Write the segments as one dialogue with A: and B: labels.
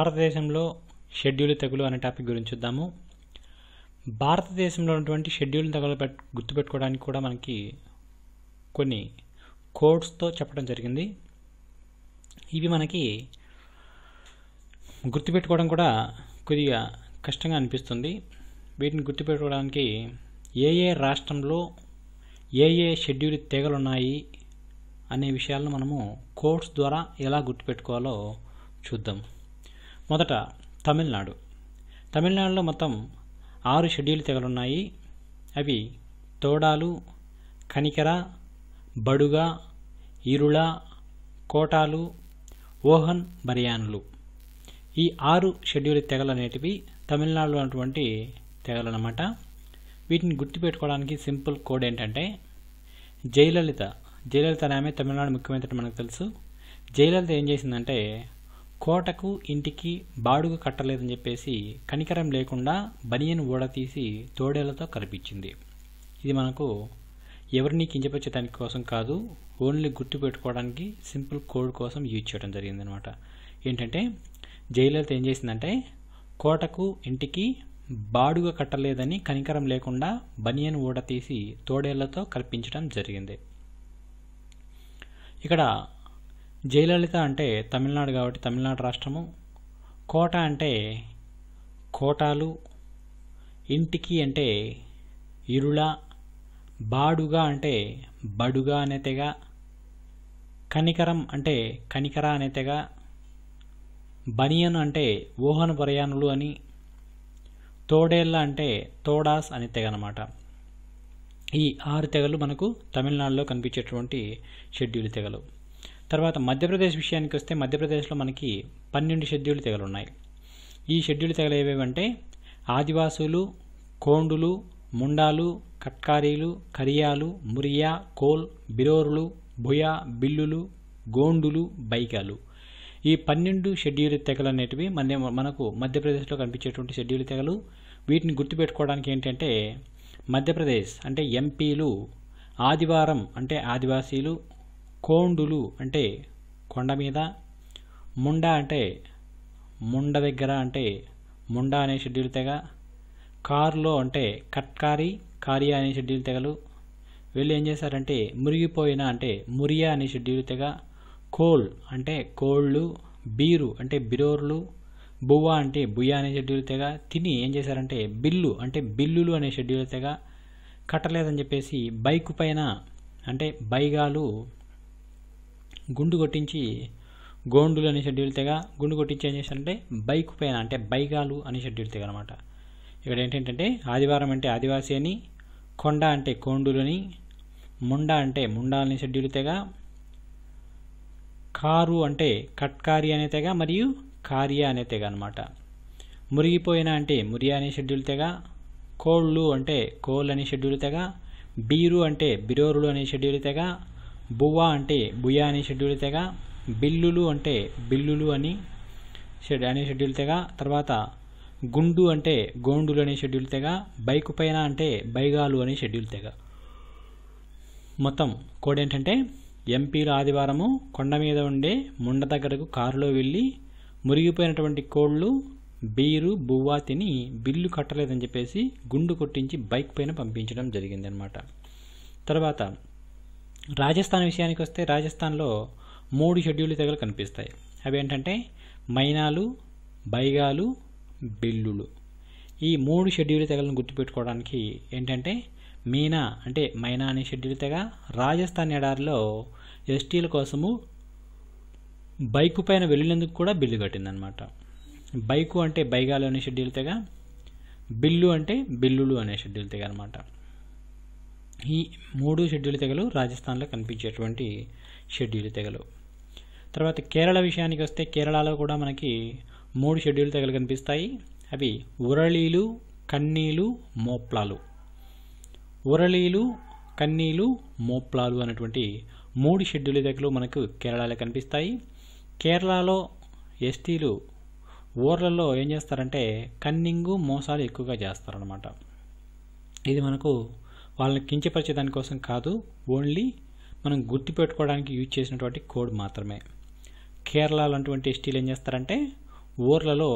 A: భారతదేశంలో షెడ్యూల్ తెగులు అనే టాపిక్ గురించి చూద్దాము భారతదేశంలో ఉన్నటువంటి షెడ్యూల్ తెగులు పెట్ గుర్తుపెట్టుకోవడానికి కూడా మనకి కొన్ని కోడ్స్తో చెప్పడం జరిగింది ఇవి మనకి గుర్తుపెట్టుకోవడం కూడా కొద్దిగా కష్టంగా అనిపిస్తుంది వీటిని గుర్తుపెట్టుకోవడానికి ఏ ఏ రాష్ట్రంలో ఏ ఏ షెడ్యూల్ తెగలు ఉన్నాయి అనే విషయాలను మనము కోడ్స్ ద్వారా ఎలా గుర్తుపెట్టుకోవాలో చూద్దాం మొదట తమిళనాడు తమిళనాడులో మొత్తం ఆరు షెడ్యూల్ తెగలున్నాయి అవి తోడాలు కనికర బడుగ ఇరుళ కోటాలు ఓహన్ బరియాన్లు ఈ ఆరు షెడ్యూల్ తెగలు అనేటివి తమిళనాడులో ఉన్నటువంటి తెగలు అనమాట వీటిని గుర్తుపెట్టుకోవడానికి సింపుల్ కోడ్ ఏంటంటే జయలలిత జయలలిత ఆమె తమిళనాడు ముఖ్యమంత్రి మనకు తెలుసు జయలలిత ఏం చేసిందంటే కోటకు ఇంటికి బాడుగ కట్టలేదని చెప్పేసి కనికరం లేకుండా బనియన్ ఓడ తీసి తోడేలతో కల్పించింది ఇది మనకు ఎవరిని కించపరచడానికి కోసం కాదు ఓన్లీ గుర్తు పెట్టుకోవడానికి సింపుల్ కోడ్ కోసం యూజ్ చేయడం జరిగిందనమాట ఏంటంటే జయలలిత ఏం చేసిందంటే కోటకు ఇంటికి బాడుగ కట్టలేదని కనికరం లేకుండా బనియన్ ఓడ తీసి తోడేళ్లతో కల్పించడం జరిగింది ఇక్కడ జయలలిత అంటే తమిళనాడు కాబట్టి తమిళనాడు రాష్ట్రము కోట అంటే కోటాలు ఇంటికి అంటే ఇరుళ బాడుగా అంటే బడుగా అనే తెగ కనికరం అంటే కనికర అనే తెగ బనియన్ అంటే ఊహన బరయానులు అని తోడేళ్ళ అంటే తోడాస్ అనే తెగ అనమాట ఈ ఆరు తెగలు మనకు తమిళనాడులో కనిపించేటువంటి షెడ్యూల్ తెగలు తర్వాత మధ్యప్రదేశ్ విషయానికి వస్తే మధ్యప్రదేశ్లో మనకి పన్నెండు షెడ్యూల్ తెగలు ఉన్నాయి ఈ షెడ్యూల్ తెగలు ఏవేవంటే ఆదివాసులు కోండులు ముండాలు కట్కారీలు కరియాలు మురియా కోల్ బిరోరులు భుయ బిల్లులు గోండులు బైకాలు ఈ పన్నెండు షెడ్యూల్ తెగలు అనేటివి మన మనకు మధ్యప్రదేశ్లో కనిపించేటువంటి షెడ్యూల్ తెగలు వీటిని గుర్తుపెట్టుకోవడానికి ఏంటంటే మధ్యప్రదేశ్ అంటే ఎంపీలు ఆదివారం అంటే ఆదివాసీలు కోండులు అంటే కొండ మీద ముండ అంటే ముండ దగ్గర అంటే ముండ అనే షెడ్యూల్ తెగ కారులో అంటే కట్కారి కారియా అనే షెడ్యూల్ తెగలు వీళ్ళు ఏం చేశారంటే మురిగిపోయిన అంటే మురియా అనే షెడ్యూల్ తెగ కోల్ అంటే కోళ్ళు బీరు అంటే బిరోర్లు బువ్వ అంటే బుయ్య అనే షెడ్యూల్ తెగ తిని ఏం చేశారంటే బిల్లు అంటే బిల్లులు అనే షెడ్యూల్ తెగ కట్టలేదని చెప్పేసి బైకు పైన అంటే బైగాలు గుండు కొట్టించి గోండులు అనే షెడ్యూల్ తెగ గుండు కొట్టించి ఏం చేశారంటే బైక్ పైన అంటే బైగాలు అని షెడ్యూల్ తెగ అనమాట ఇక్కడ ఏంటంటే ఆదివారం అంటే ఆదివాసి అని కొండ అంటే కోండులని ముండ అంటే ముండాలని షెడ్యూల్ తెగ కారు అంటే కట్కారి అనే తెగ మరియు కార్య అనే తెగ అనమాట మురిగిపోయిన అంటే మురియా అనే షెడ్యూల్ తెగ కోళ్ళు అంటే కోళ్ళు అనే షెడ్యూల్ తెగ బీరు అంటే బిరోరులు అనే షెడ్యూల్ తెగ బువ్వా అంటే బుయ్య అనే షెడ్యూల్ తెగ బిల్లులు అంటే బిల్లులు అని షెడ్ అనే షెడ్యూల్ తెగ తర్వాత గుండు అంటే గోండులు అనే షెడ్యూల్ తెగ బైకు పైన అంటే బైగాలు అనే షెడ్యూల్ తెగ మొత్తం కోడ్ ఏంటంటే ఎంపీలు ఆదివారము కొండ మీద ఉండే ముండ దగ్గరకు కారులో వెళ్ళి మురిగిపోయినటువంటి కోళ్ళు బీరు బువ్వా తిని బిల్లు కట్టలేదని చెప్పేసి గుండు కొట్టించి బైక్ పైన పంపించడం జరిగిందనమాట తర్వాత రాజస్థాన్ విషయానికి వస్తే రాజస్థాన్లో మూడు షెడ్యూల్ తెగలు కనిపిస్తాయి అవి ఏంటంటే మైనాలు బైగాలు బిల్లులు ఈ మూడు షెడ్యూల్ తెగలను గుర్తుపెట్టుకోవడానికి ఏంటంటే మీనా అంటే మైనా అనే షెడ్యూల్ తెగ రాజస్థాన్ ఎడారిలో ఎస్టీల కోసము బైకు పైన వెళ్ళినందుకు కూడా బిల్లు కట్టిందనమాట బైకు అంటే బైగాలు అనే షెడ్యూల్ తెగ బిల్లు అంటే బిల్లులు అనే షెడ్యూల్ తెగ అనమాట ఈ మూడు షెడ్యూల్ తెగలు రాజస్థాన్లో కనిపించేటువంటి షెడ్యూల్ తెగలు తర్వాత కేరళ విషయానికి వస్తే కేరళలో కూడా మనకి మూడు షెడ్యూల్ తెగలు కనిపిస్తాయి అవి ఉరళీలు కన్నీలు మోప్లాలు ఉరళీలు కన్నీలు మోప్లాలు అనేటువంటి మూడు షెడ్యూల్ తెగలు మనకు కేరళలో కనిపిస్తాయి కేరళలో ఎస్టీలు ఊర్లలో ఏం చేస్తారంటే కన్నింగు మోసాలు ఎక్కువగా చేస్తారనమాట ఇది మనకు వాళ్ళని కించపరిచే దానికోసం కాదు ఓన్లీ మనం గుర్తుపెట్టుకోవడానికి యూజ్ చేసినటువంటి కోడ్ మాత్రమే కేరళ అటువంటి ఎస్టీలు ఏం చేస్తారంటే ఊర్లలో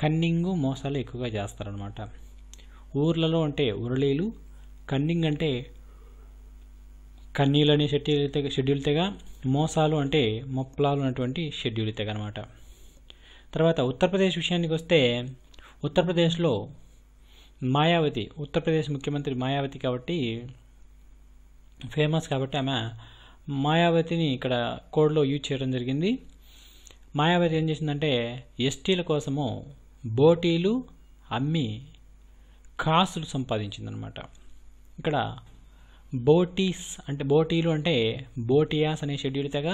A: కన్నింగు మోసాలు ఎక్కువగా చేస్తారనమాట ఊర్లలో అంటే ఉరళీలు కన్నింగ్ అంటే కన్నీలు అనే షెడ్యూల్ షెడ్యూల్ తెగ మోసాలు అంటే మొప్పలాలు ఉన్నటువంటి షెడ్యూల్ తెగ అనమాట తర్వాత ఉత్తరప్రదేశ్ విషయానికి వస్తే ఉత్తరప్రదేశ్లో మాయావతి ఉత్తరప్రదేశ్ ముఖ్యమంత్రి మాయావతి కాబట్టి ఫేమస్ కాబట్టి ఆమె మాయావతిని ఇక్కడ కోడ్లో యూజ్ చేయడం జరిగింది మాయావతి ఏం చేసిందంటే ఎస్టీల కోసము బోటీలు అమ్మి కాసులు సంపాదించిందనమాట ఇక్కడ బోటీస్ అంటే బోటీలు అంటే బోటియాస్ అనే షెడ్యూల్ తెగ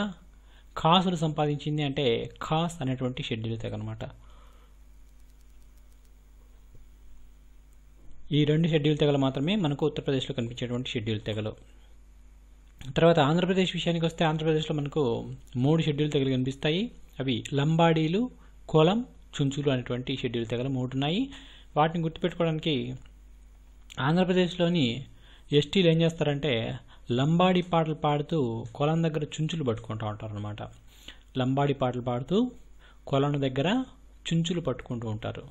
A: కాసులు సంపాదించింది అంటే కాస్ అనేటువంటి షెడ్యూల్ తెగ అనమాట ఈ రెండు షెడ్యూల్ తెగలు మాత్రమే మనకు ఉత్తరప్రదేశ్లో కనిపించేటువంటి షెడ్యూల్ తెగలు తర్వాత ఆంధ్రప్రదేశ్ విషయానికి వస్తే ఆంధ్రప్రదేశ్లో మనకు మూడు షెడ్యూల్ తెగలు కనిపిస్తాయి అవి లంబాడీలు కోలం చుంచులు అనేటువంటి షెడ్యూల్ తెగలు మూడు ఉన్నాయి వాటిని గుర్తుపెట్టుకోవడానికి ఆంధ్రప్రదేశ్లోని ఎస్టీలు ఏం చేస్తారంటే లంబాడి పాటలు పాడుతూ కొలం దగ్గర చుంచులు పట్టుకుంటూ ఉంటారు అనమాట లంబాడి పాటలు పాడుతూ కొలను దగ్గర చుంచులు పట్టుకుంటూ ఉంటారు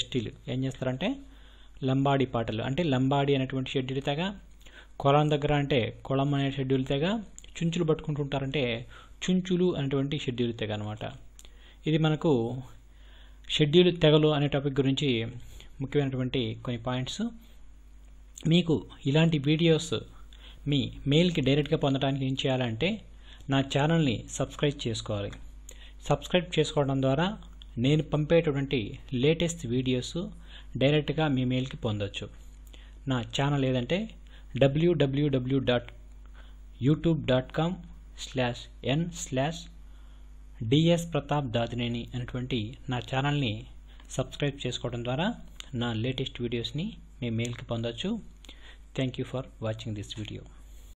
A: ఎస్టీలు ఏం చేస్తారంటే లంబాడీ పాటలు అంటే లంబాడీ అనేటువంటి షెడ్యూల్ తెగ కొలం దగ్గర అంటే కొలం అనే షెడ్యూల్ తెగ చుంచులు పట్టుకుంటుంటారంటే చుంచులు అనేటువంటి షెడ్యూల్ తెగ అనమాట ఇది మనకు షెడ్యూల్ తెగలు అనే టాపిక్ గురించి ముఖ్యమైనటువంటి కొన్ని పాయింట్స్ మీకు ఇలాంటి వీడియోస్ మీ మెయిల్కి డైరెక్ట్గా పొందడానికి ఏం చేయాలంటే నా ఛానల్ని సబ్స్క్రైబ్ చేసుకోవాలి సబ్స్క్రైబ్ చేసుకోవడం ద్వారా నేను పంపేటటువంటి లేటెస్ట్ వీడియోస్ డైరెక్ట్గా మీ మెయిల్కి పొందొచ్చు నా ఛానల్ ఏదంటే WWW dot YouTube dot com slash N slash DS Pratap Dadineni అనేటువంటి నా ఛానల్ని సబ్స్క్రైబ్ చేసుకోవడం ద్వారా నా లేటెస్ట్ వీడియోస్ని మీ మెయిల్కి పొందొచ్చు thank you for watching this video